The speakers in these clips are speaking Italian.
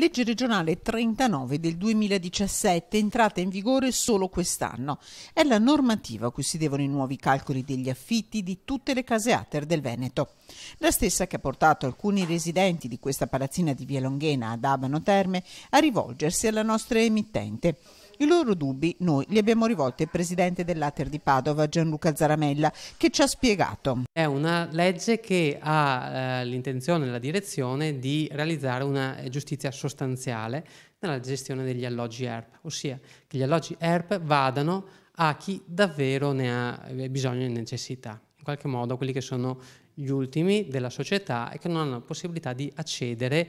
Legge regionale 39 del 2017, entrata in vigore solo quest'anno. È la normativa a cui si devono i nuovi calcoli degli affitti di tutte le case ATER del Veneto. La stessa che ha portato alcuni residenti di questa palazzina di Via Longhena ad Abano Terme a rivolgersi alla nostra emittente. I loro dubbi noi li abbiamo rivolti al presidente dell'Ater di Padova, Gianluca Zaramella, che ci ha spiegato. È una legge che ha eh, l'intenzione e la direzione di realizzare una giustizia sostanziale nella gestione degli alloggi ERP, ossia che gli alloggi ERP vadano a chi davvero ne ha eh, bisogno e necessità, in qualche modo quelli che sono gli ultimi della società e che non hanno la possibilità di accedere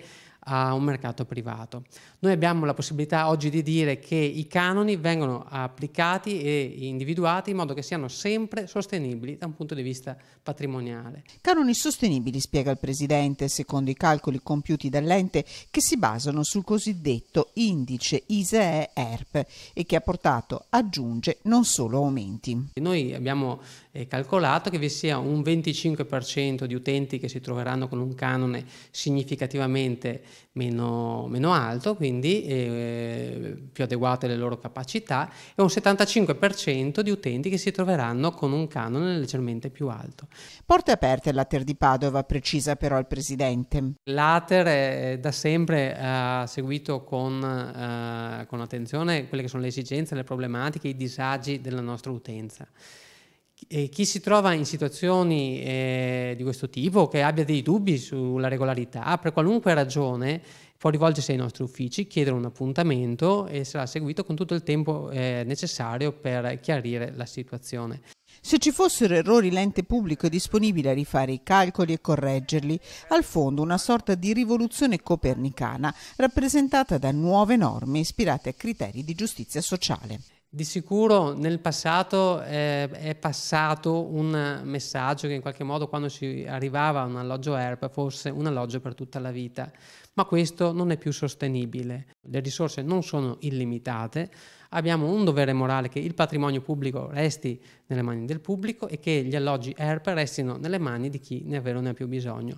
a un mercato privato. Noi abbiamo la possibilità oggi di dire che i canoni vengono applicati e individuati in modo che siano sempre sostenibili da un punto di vista patrimoniale. Canoni sostenibili, spiega il Presidente, secondo i calcoli compiuti dall'ente, che si basano sul cosiddetto indice ISEE-ERP e che ha portato, aggiunge, non solo aumenti. Noi abbiamo eh, calcolato che vi sia un 25% di utenti che si troveranno con un canone significativamente meno, meno alto, quindi eh, più adeguate alle loro capacità, e un 75% di utenti che si troveranno con un canone leggermente più alto. Porte aperte l'Ater di Padova, precisa però il Presidente. L'Ater eh, da sempre ha seguito con, eh, con attenzione quelle che sono le esigenze, le problematiche, i disagi della nostra utenza. Eh, chi si trova in situazioni eh, di questo tipo, che abbia dei dubbi sulla regolarità, per qualunque ragione, può rivolgersi ai nostri uffici, chiedere un appuntamento e sarà seguito con tutto il tempo eh, necessario per chiarire la situazione. Se ci fossero errori l'ente pubblico è disponibile a rifare i calcoli e correggerli, al fondo una sorta di rivoluzione copernicana rappresentata da nuove norme ispirate a criteri di giustizia sociale. Di sicuro nel passato eh, è passato un messaggio che in qualche modo quando si arrivava a un alloggio ERP fosse un alloggio per tutta la vita, ma questo non è più sostenibile. Le risorse non sono illimitate, abbiamo un dovere morale che il patrimonio pubblico resti nelle mani del pubblico e che gli alloggi ERP restino nelle mani di chi ne è ha più bisogno.